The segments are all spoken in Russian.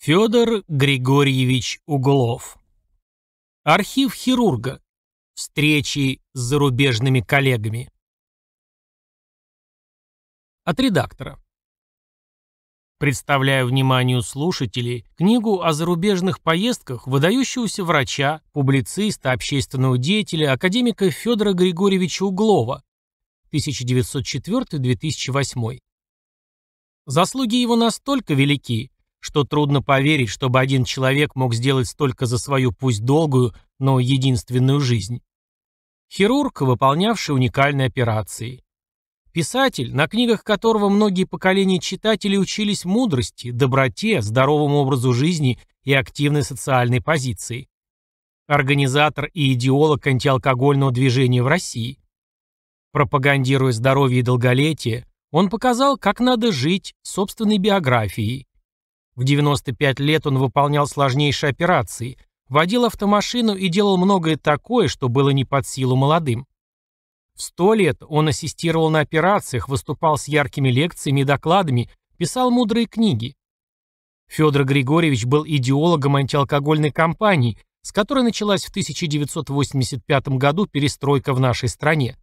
Федор Григорьевич Углов. Архив хирурга. Встречи с зарубежными коллегами. От редактора. Представляю вниманию слушателей книгу о зарубежных поездках выдающегося врача, публициста, общественного деятеля, академика Федора Григорьевича Углова 1904-2008. Заслуги его настолько велики, что трудно поверить, чтобы один человек мог сделать столько за свою пусть долгую, но единственную жизнь. Хирург, выполнявший уникальные операции. Писатель, на книгах которого многие поколения читателей учились мудрости, доброте, здоровому образу жизни и активной социальной позиции. Организатор и идеолог антиалкогольного движения в России. Пропагандируя здоровье и долголетие, он показал, как надо жить собственной биографией. В 95 лет он выполнял сложнейшие операции, водил автомашину и делал многое такое, что было не под силу молодым. В 100 лет он ассистировал на операциях, выступал с яркими лекциями и докладами, писал мудрые книги. Федор Григорьевич был идеологом антиалкогольной кампании, с которой началась в 1985 году перестройка в нашей стране.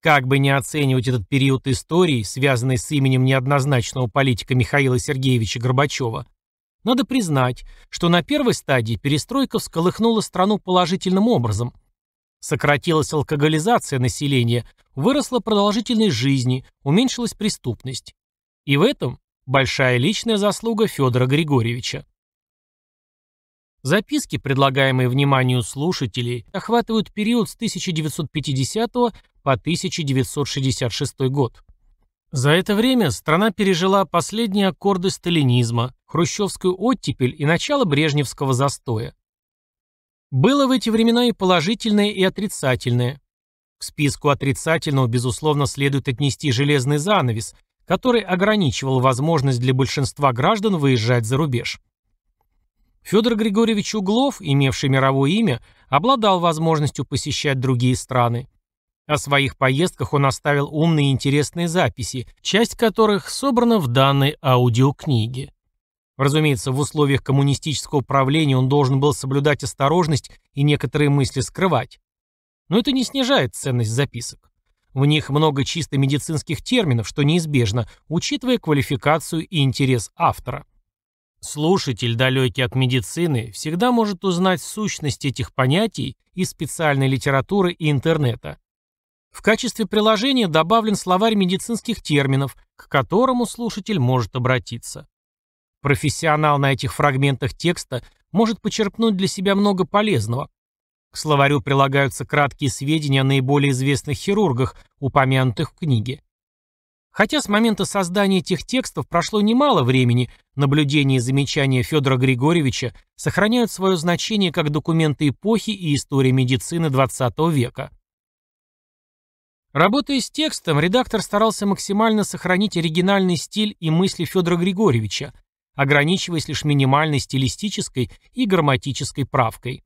Как бы ни оценивать этот период истории, связанный с именем неоднозначного политика Михаила Сергеевича Горбачева, надо признать, что на первой стадии перестройка всколыхнула страну положительным образом. Сократилась алкоголизация населения, выросла продолжительность жизни, уменьшилась преступность. И в этом большая личная заслуга Федора Григорьевича. Записки, предлагаемые вниманию слушателей, охватывают период с 1950 по по 1966 год. За это время страна пережила последние аккорды сталинизма, хрущевскую оттепель и начало брежневского застоя. Было в эти времена и положительное, и отрицательное. К списку отрицательного, безусловно, следует отнести железный занавес, который ограничивал возможность для большинства граждан выезжать за рубеж. Федор Григорьевич Углов, имевший мировое имя, обладал возможностью посещать другие страны. О своих поездках он оставил умные и интересные записи, часть которых собрана в данной аудиокниге. Разумеется, в условиях коммунистического правления он должен был соблюдать осторожность и некоторые мысли скрывать. Но это не снижает ценность записок. В них много чисто медицинских терминов, что неизбежно, учитывая квалификацию и интерес автора. Слушатель, далекий от медицины, всегда может узнать сущность этих понятий из специальной литературы и интернета. В качестве приложения добавлен словарь медицинских терминов, к которому слушатель может обратиться. Профессионал на этих фрагментах текста может почерпнуть для себя много полезного. К словарю прилагаются краткие сведения о наиболее известных хирургах, упомянутых в книге. Хотя с момента создания этих текстов прошло немало времени, наблюдения и замечания Федора Григорьевича сохраняют свое значение как документы эпохи и истории медицины XX века. Работая с текстом, редактор старался максимально сохранить оригинальный стиль и мысли Федора Григорьевича, ограничиваясь лишь минимальной стилистической и грамматической правкой.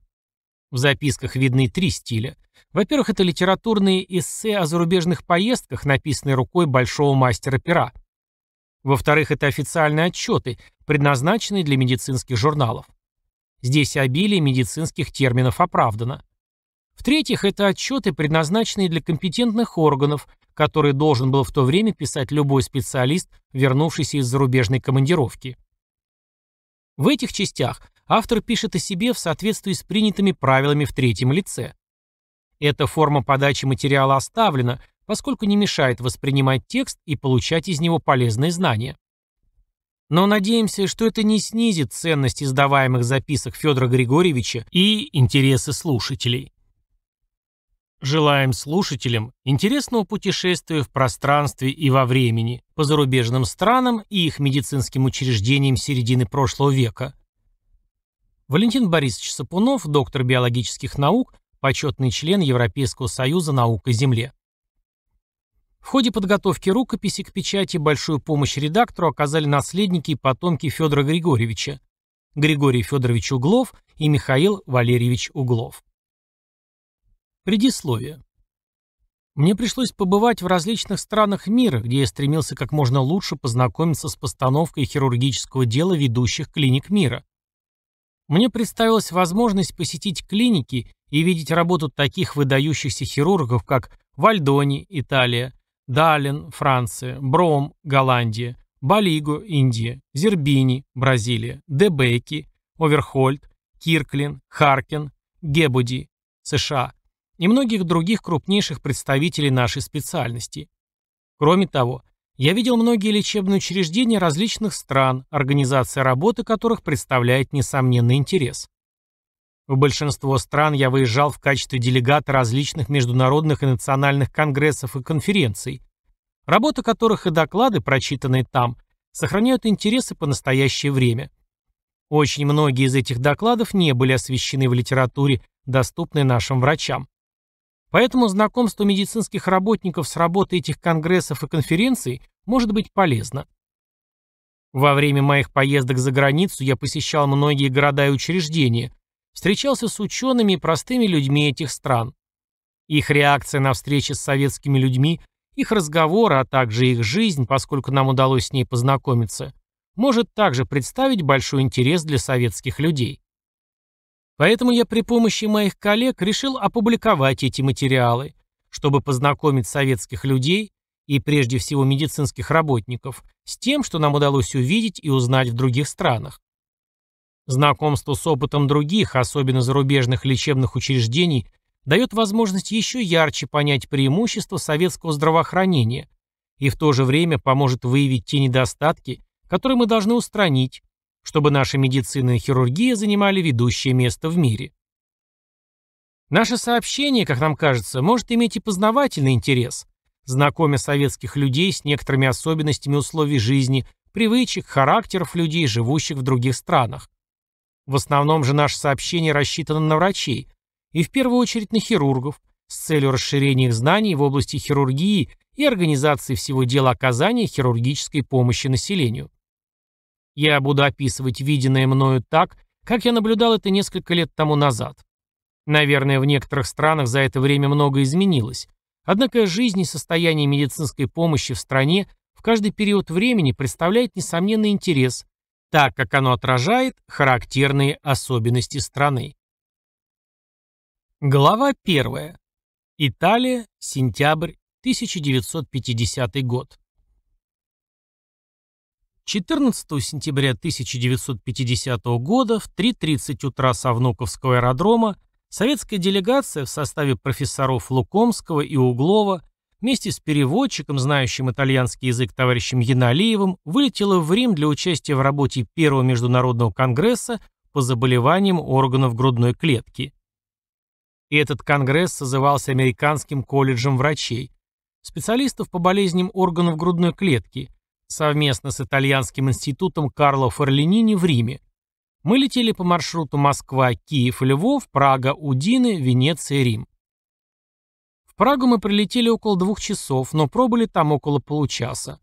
В записках видны три стиля. Во-первых, это литературные эссе о зарубежных поездках, написанные рукой большого мастера пера. Во-вторых, это официальные отчеты, предназначенные для медицинских журналов. Здесь обилие медицинских терминов оправдано. В-третьих, это отчеты, предназначенные для компетентных органов, которые должен был в то время писать любой специалист, вернувшийся из зарубежной командировки. В этих частях автор пишет о себе в соответствии с принятыми правилами в третьем лице. Эта форма подачи материала оставлена, поскольку не мешает воспринимать текст и получать из него полезные знания. Но надеемся, что это не снизит ценность издаваемых записок Федора Григорьевича и интересы слушателей. Желаем слушателям интересного путешествия в пространстве и во времени по зарубежным странам и их медицинским учреждениям середины прошлого века. Валентин Борисович Сапунов, доктор биологических наук, почетный член Европейского союза наук и земле. В ходе подготовки рукописи к печати большую помощь редактору оказали наследники и потомки Федора Григорьевича, Григорий Федорович Углов и Михаил Валерьевич Углов. Предисловие. Мне пришлось побывать в различных странах мира, где я стремился как можно лучше познакомиться с постановкой хирургического дела ведущих клиник мира. Мне представилась возможность посетить клиники и видеть работу таких выдающихся хирургов, как Вальдони, Италия, Даллен, Франция, Бром, Голландия, Балиго, Индия, Зербини, Бразилия, Дебеки, Оверхольд, Кирклин, Харкин, Гебуди, США – и многих других крупнейших представителей нашей специальности. Кроме того, я видел многие лечебные учреждения различных стран, организация работы которых представляет несомненный интерес. В большинство стран я выезжал в качестве делегата различных международных и национальных конгрессов и конференций, работа которых и доклады, прочитанные там, сохраняют интересы по настоящее время. Очень многие из этих докладов не были освещены в литературе, доступной нашим врачам. Поэтому знакомство медицинских работников с работой этих конгрессов и конференций может быть полезно. Во время моих поездок за границу я посещал многие города и учреждения, встречался с учеными и простыми людьми этих стран. Их реакция на встречи с советскими людьми, их разговоры, а также их жизнь, поскольку нам удалось с ней познакомиться, может также представить большой интерес для советских людей. Поэтому я при помощи моих коллег решил опубликовать эти материалы, чтобы познакомить советских людей и прежде всего медицинских работников с тем, что нам удалось увидеть и узнать в других странах. Знакомство с опытом других, особенно зарубежных лечебных учреждений, дает возможность еще ярче понять преимущества советского здравоохранения и в то же время поможет выявить те недостатки, которые мы должны устранить, чтобы наша медицина и хирургия занимали ведущее место в мире. Наше сообщение, как нам кажется, может иметь и познавательный интерес, знакомя советских людей с некоторыми особенностями условий жизни, привычек, характеров людей, живущих в других странах. В основном же наше сообщение рассчитано на врачей, и в первую очередь на хирургов, с целью расширения их знаний в области хирургии и организации всего дела оказания хирургической помощи населению. Я буду описывать виденное мною так, как я наблюдал это несколько лет тому назад. Наверное, в некоторых странах за это время многое изменилось. Однако жизнь и состояние медицинской помощи в стране в каждый период времени представляет несомненный интерес, так как оно отражает характерные особенности страны. Глава 1. Италия, сентябрь 1950 год. 14 сентября 1950 года в 3.30 утра со Внуковского аэродрома советская делегация в составе профессоров Лукомского и Углова вместе с переводчиком, знающим итальянский язык товарищем Яналиевым, вылетела в Рим для участия в работе Первого международного конгресса по заболеваниям органов грудной клетки. И этот конгресс созывался Американским колледжем врачей, специалистов по болезням органов грудной клетки – совместно с Итальянским институтом Карло Форлинини в Риме. Мы летели по маршруту Москва, Киев, Львов, Прага, Удины, Венеция, Рим. В Прагу мы прилетели около двух часов, но пробыли там около получаса.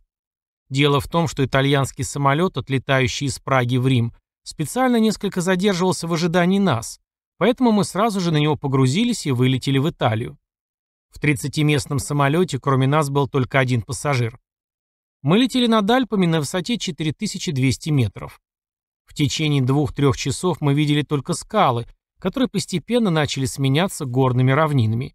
Дело в том, что итальянский самолет, отлетающий из Праги в Рим, специально несколько задерживался в ожидании нас, поэтому мы сразу же на него погрузились и вылетели в Италию. В 30-местном самолете кроме нас был только один пассажир. Мы летели над Альпами на высоте 4200 метров. В течение двух-трех часов мы видели только скалы, которые постепенно начали сменяться горными равнинами.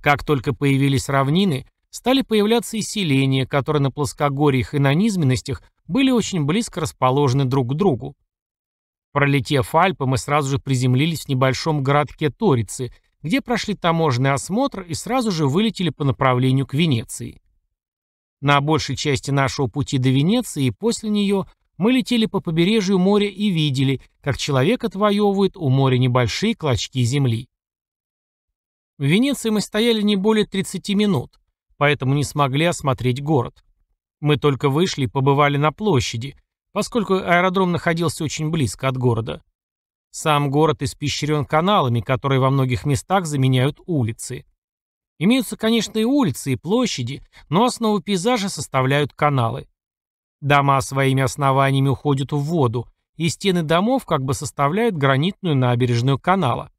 Как только появились равнины, стали появляться и селения, которые на плоскогорьях и на низменностях были очень близко расположены друг к другу. Пролетев Альпы, мы сразу же приземлились в небольшом городке Торицы, где прошли таможенный осмотр и сразу же вылетели по направлению к Венеции. На большей части нашего пути до Венеции и после нее мы летели по побережью моря и видели, как человек отвоевывает у моря небольшие клочки земли. В Венеции мы стояли не более 30 минут, поэтому не смогли осмотреть город. Мы только вышли и побывали на площади, поскольку аэродром находился очень близко от города. Сам город испещрен каналами, которые во многих местах заменяют улицы. Имеются, конечно, и улицы, и площади, но основу пейзажа составляют каналы. Дома своими основаниями уходят в воду, и стены домов как бы составляют гранитную набережную канала.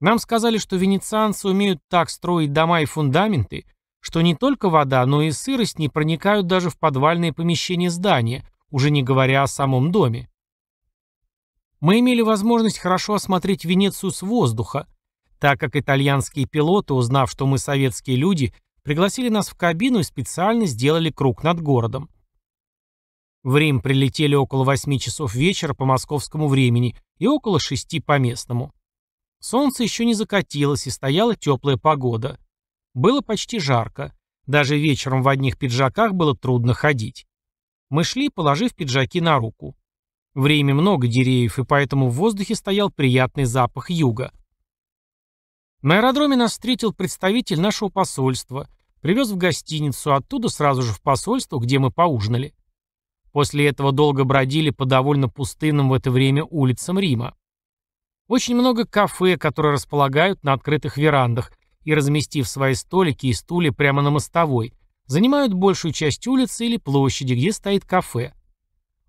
Нам сказали, что венецианцы умеют так строить дома и фундаменты, что не только вода, но и сырость не проникают даже в подвальные помещения здания, уже не говоря о самом доме. Мы имели возможность хорошо осмотреть Венецию с воздуха, так как итальянские пилоты, узнав, что мы советские люди, пригласили нас в кабину и специально сделали круг над городом. В Рим прилетели около 8 часов вечера по московскому времени и около 6 по местному. Солнце еще не закатилось и стояла теплая погода. Было почти жарко. Даже вечером в одних пиджаках было трудно ходить. Мы шли, положив пиджаки на руку. В Риме много деревьев, и поэтому в воздухе стоял приятный запах юга – на аэродроме нас встретил представитель нашего посольства, привез в гостиницу, оттуда сразу же в посольство, где мы поужинали. После этого долго бродили по довольно пустынным в это время улицам Рима. Очень много кафе, которые располагают на открытых верандах, и, разместив свои столики и стулья прямо на мостовой, занимают большую часть улицы или площади, где стоит кафе.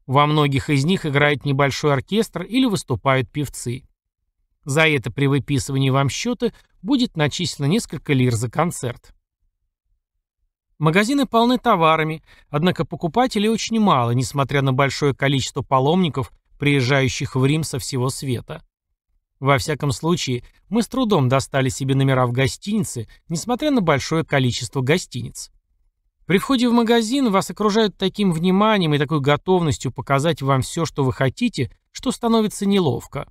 Во многих из них играет небольшой оркестр или выступают певцы. За это при выписывании вам счета будет начислено несколько лир за концерт. Магазины полны товарами, однако покупателей очень мало, несмотря на большое количество паломников, приезжающих в Рим со всего света. Во всяком случае, мы с трудом достали себе номера в гостинице, несмотря на большое количество гостиниц. При входе в магазин вас окружают таким вниманием и такой готовностью показать вам все, что вы хотите, что становится неловко.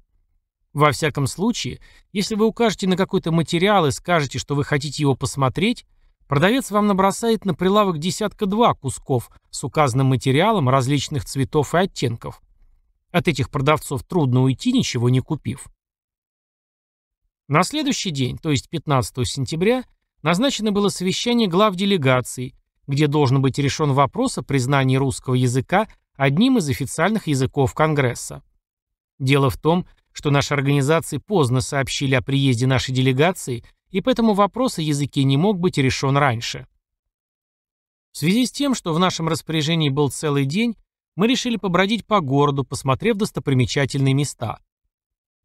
Во всяком случае, если вы укажете на какой-то материал и скажете, что вы хотите его посмотреть, продавец вам набросает на прилавок десятка-два кусков с указанным материалом различных цветов и оттенков. От этих продавцов трудно уйти, ничего не купив. На следующий день, то есть 15 сентября, назначено было совещание глав делегаций, где должен быть решен вопрос о признании русского языка одним из официальных языков Конгресса. Дело в том, что наши организации поздно сообщили о приезде нашей делегации, и поэтому вопрос о языке не мог быть решен раньше. В связи с тем, что в нашем распоряжении был целый день, мы решили побродить по городу, посмотрев достопримечательные места.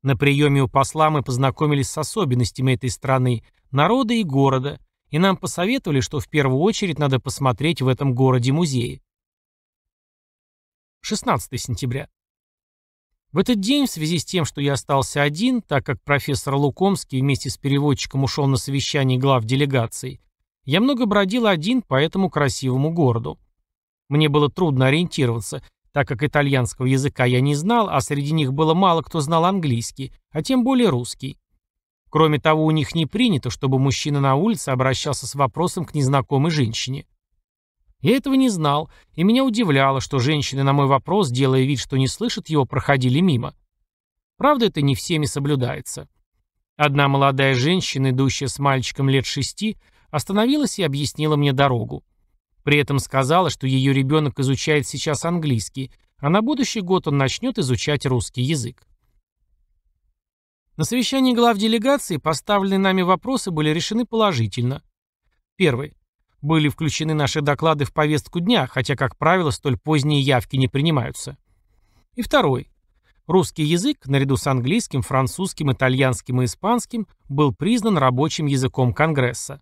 На приеме у посла мы познакомились с особенностями этой страны, народа и города, и нам посоветовали, что в первую очередь надо посмотреть в этом городе музеи. 16 сентября. В этот день, в связи с тем, что я остался один, так как профессор Лукомский вместе с переводчиком ушел на совещание глав делегаций, я много бродил один по этому красивому городу. Мне было трудно ориентироваться, так как итальянского языка я не знал, а среди них было мало кто знал английский, а тем более русский. Кроме того, у них не принято, чтобы мужчина на улице обращался с вопросом к незнакомой женщине. Я этого не знал, и меня удивляло, что женщины на мой вопрос, делая вид, что не слышат его, проходили мимо. Правда, это не всеми соблюдается. Одна молодая женщина, идущая с мальчиком лет шести, остановилась и объяснила мне дорогу. При этом сказала, что ее ребенок изучает сейчас английский, а на будущий год он начнет изучать русский язык. На совещании глав делегации поставленные нами вопросы были решены положительно. Первый. Были включены наши доклады в повестку дня, хотя, как правило, столь поздние явки не принимаются. И второй. Русский язык, наряду с английским, французским, итальянским и испанским, был признан рабочим языком Конгресса.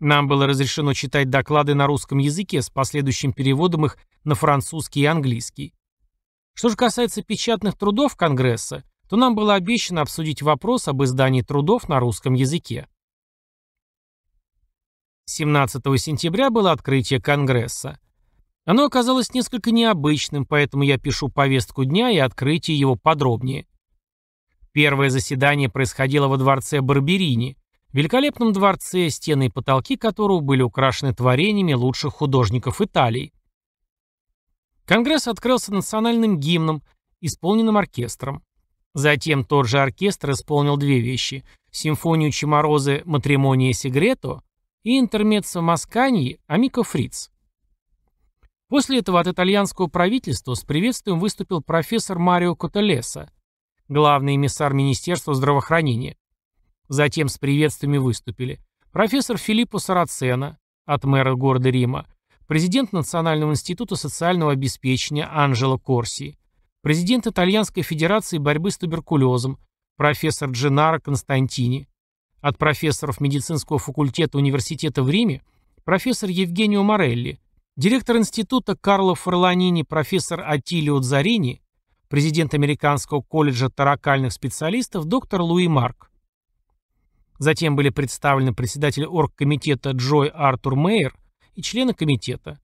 Нам было разрешено читать доклады на русском языке с последующим переводом их на французский и английский. Что же касается печатных трудов Конгресса, то нам было обещано обсудить вопрос об издании трудов на русском языке. 17 сентября было открытие Конгресса. Оно оказалось несколько необычным, поэтому я пишу повестку дня и открытие его подробнее. Первое заседание происходило во дворце Барберини, великолепном дворце, стены и потолки которого были украшены творениями лучших художников Италии. Конгресс открылся национальным гимном, исполненным оркестром. Затем тот же оркестр исполнил две вещи – симфонию Чеморозы «Матримония Сегрето» и интермеццо Масканьи Амико Фриц. После этого от итальянского правительства с приветствием выступил профессор Марио Котелеса, главный эмиссар Министерства здравоохранения. Затем с приветствиями выступили профессор Филиппо Сарацена от мэра города Рима, президент Национального института социального обеспечения Анжело Корси, президент Итальянской федерации борьбы с туберкулезом, профессор Джинара Константини, от профессоров медицинского факультета университета в Риме профессор Евгенио Морелли, директор института Карло Форланини профессор Атилио Дзарини, президент Американского колледжа таракальных специалистов доктор Луи Марк. Затем были представлены председатель оргкомитета Джой Артур Мейер и члены комитета.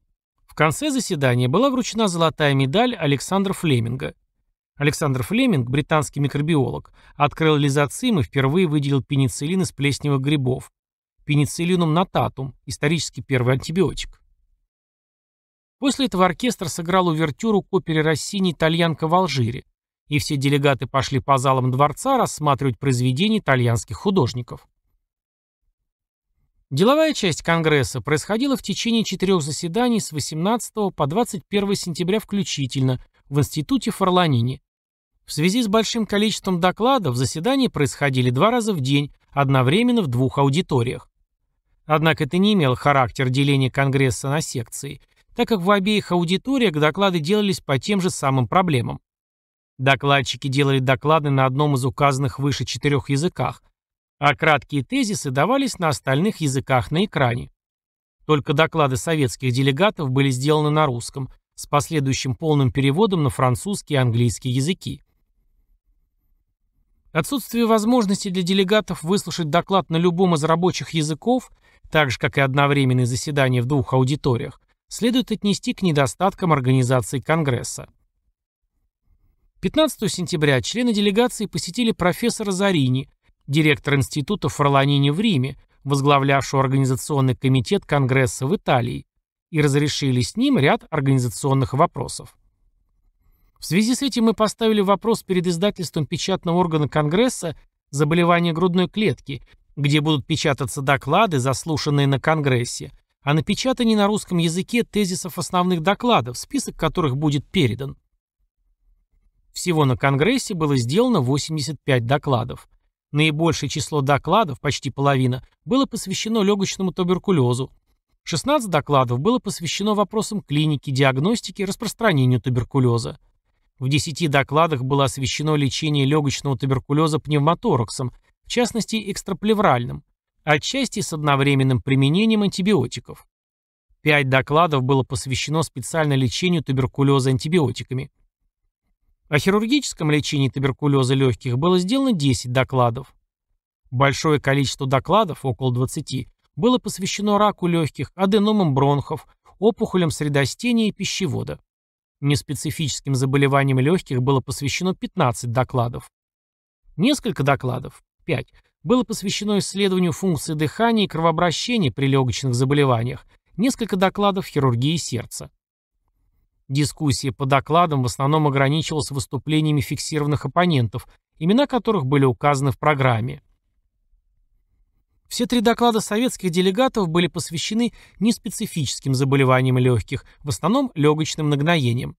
В конце заседания была вручена золотая медаль Александра Флеминга – Александр Флеминг, британский микробиолог, открыл лизоцим и впервые выделил пенициллин из плесневых грибов. Пенициллинум нататум, исторически первый антибиотик. После этого оркестр сыграл увертюру к опере Россини «Итальянка в Алжире», и все делегаты пошли по залам дворца рассматривать произведения итальянских художников. Деловая часть Конгресса происходила в течение четырех заседаний с 18 по 21 сентября включительно, в институте Фарланини. В связи с большим количеством докладов заседания происходили два раза в день, одновременно в двух аудиториях. Однако это не имело характер деления Конгресса на секции, так как в обеих аудиториях доклады делались по тем же самым проблемам. Докладчики делали доклады на одном из указанных выше четырех языках, а краткие тезисы давались на остальных языках на экране. Только доклады советских делегатов были сделаны на русском – с последующим полным переводом на французский и английский языки. Отсутствие возможности для делегатов выслушать доклад на любом из рабочих языков, так же как и одновременные заседания в двух аудиториях, следует отнести к недостаткам организации Конгресса. 15 сентября члены делегации посетили профессора Зарини, директор института Фарланини в Риме, возглавлявшего организационный комитет Конгресса в Италии, и разрешили с ним ряд организационных вопросов. В связи с этим мы поставили вопрос перед издательством печатного органа Конгресса «Заболевание грудной клетки», где будут печататься доклады, заслушанные на Конгрессе, а напечатание на русском языке тезисов основных докладов, список которых будет передан. Всего на Конгрессе было сделано 85 докладов. Наибольшее число докладов, почти половина, было посвящено легочному туберкулезу, 16 докладов было посвящено вопросам клиники, диагностики и распространению туберкулеза. В 10 докладах было освещено лечение легочного туберкулеза пневмотораксом, в частности экстраплевральным, отчасти с одновременным применением антибиотиков. 5 докладов было посвящено специально лечению туберкулеза антибиотиками. О хирургическом лечении туберкулеза легких было сделано 10 докладов. Большое количество докладов, около 20, было посвящено раку легких, аденомам бронхов, опухолям средостения и пищевода. Неспецифическим заболеваниям легких было посвящено 15 докладов. Несколько докладов, 5, было посвящено исследованию функции дыхания и кровообращения при легочных заболеваниях, несколько докладов хирургии сердца. Дискуссия по докладам в основном ограничивалась выступлениями фиксированных оппонентов, имена которых были указаны в программе. Все три доклада советских делегатов были посвящены неспецифическим заболеваниям легких, в основном легочным нагноениям.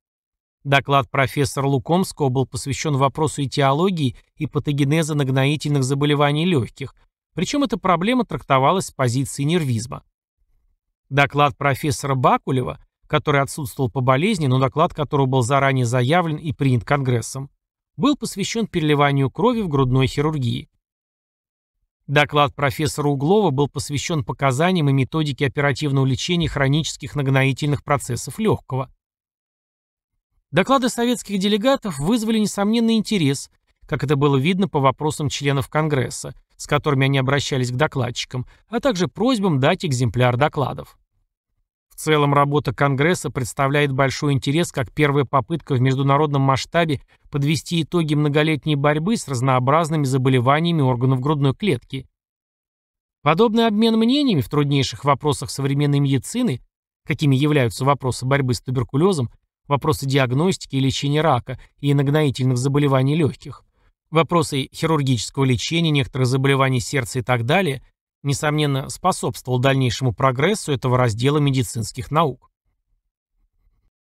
Доклад профессора Лукомского был посвящен вопросу этиологии и патогенеза нагноительных заболеваний легких, причем эта проблема трактовалась с позиции нервизма. Доклад профессора Бакулева, который отсутствовал по болезни, но доклад которого был заранее заявлен и принят Конгрессом, был посвящен переливанию крови в грудной хирургии. Доклад профессора Углова был посвящен показаниям и методике оперативного лечения хронических нагноительных процессов легкого. Доклады советских делегатов вызвали несомненный интерес, как это было видно по вопросам членов Конгресса, с которыми они обращались к докладчикам, а также просьбам дать экземпляр докладов. В целом работа Конгресса представляет большой интерес как первая попытка в международном масштабе подвести итоги многолетней борьбы с разнообразными заболеваниями органов грудной клетки. Подобный обмен мнениями в труднейших вопросах современной медицины, какими являются вопросы борьбы с туберкулезом, вопросы диагностики и лечения рака и нагноительных заболеваний легких, вопросы хирургического лечения некоторых заболеваний сердца и так далее – несомненно, способствовал дальнейшему прогрессу этого раздела медицинских наук.